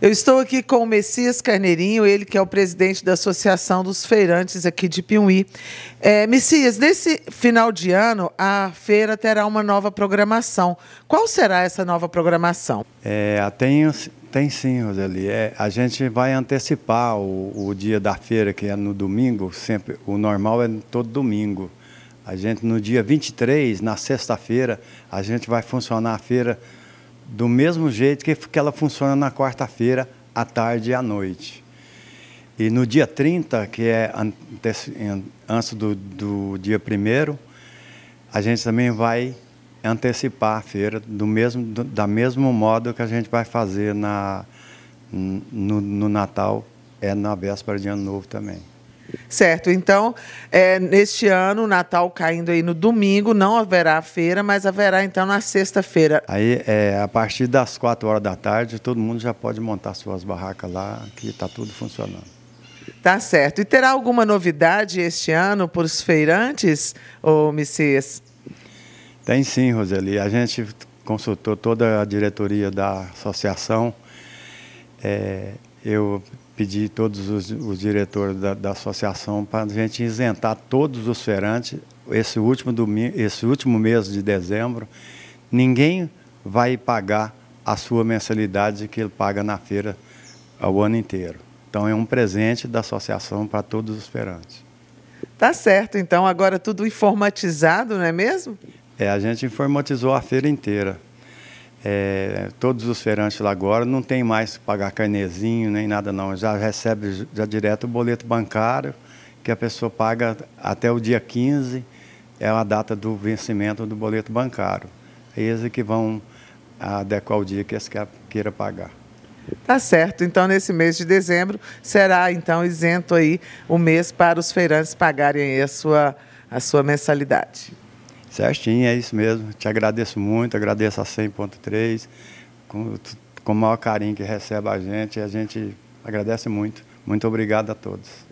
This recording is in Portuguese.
Eu estou aqui com o Messias Carneirinho, ele que é o presidente da Associação dos Feirantes aqui de Piumhi. É, Messias, nesse final de ano, a feira terá uma nova programação. Qual será essa nova programação? É, tem, tem sim, Roseli. É, a gente vai antecipar o, o dia da feira, que é no domingo, sempre. O normal é todo domingo. A gente, no dia 23, na sexta-feira, a gente vai funcionar a feira do mesmo jeito que, que ela funciona na quarta-feira, à tarde e à noite. E no dia 30, que é antes, antes do, do dia 1 a gente também vai antecipar a feira do mesmo, do, da mesmo modo que a gente vai fazer na, no, no Natal, é na véspera de Ano Novo também. Certo. Então, é, neste ano, o Natal caindo aí no domingo, não haverá feira, mas haverá então na sexta-feira. Aí, é, a partir das quatro horas da tarde, todo mundo já pode montar suas barracas lá, que está tudo funcionando. Tá certo. E terá alguma novidade este ano para os feirantes, ou Messias? Tem sim, Roseli. A gente consultou toda a diretoria da associação. É, eu pedi todos os, os diretores da, da associação para a gente isentar todos os feirantes. Esse último, domingo, esse último mês de dezembro, ninguém vai pagar a sua mensalidade que ele paga na feira ao ano inteiro. Então é um presente da associação para todos os feirantes. Tá certo, então agora tudo informatizado, não é mesmo? É, a gente informatizou a feira inteira. É, todos os feirantes lá agora não tem mais que pagar carnezinho nem nada não, já recebe já direto o boleto bancário que a pessoa paga até o dia 15, é a data do vencimento do boleto bancário. Eles é que vão adequar o dia que eles queira pagar. Tá certo. Então, nesse mês de dezembro, será então isento aí o mês para os feirantes pagarem a sua, a sua mensalidade. Certinho, é isso mesmo. Te agradeço muito, agradeço a 100.3, com, com o maior carinho que recebe a gente. A gente agradece muito. Muito obrigado a todos.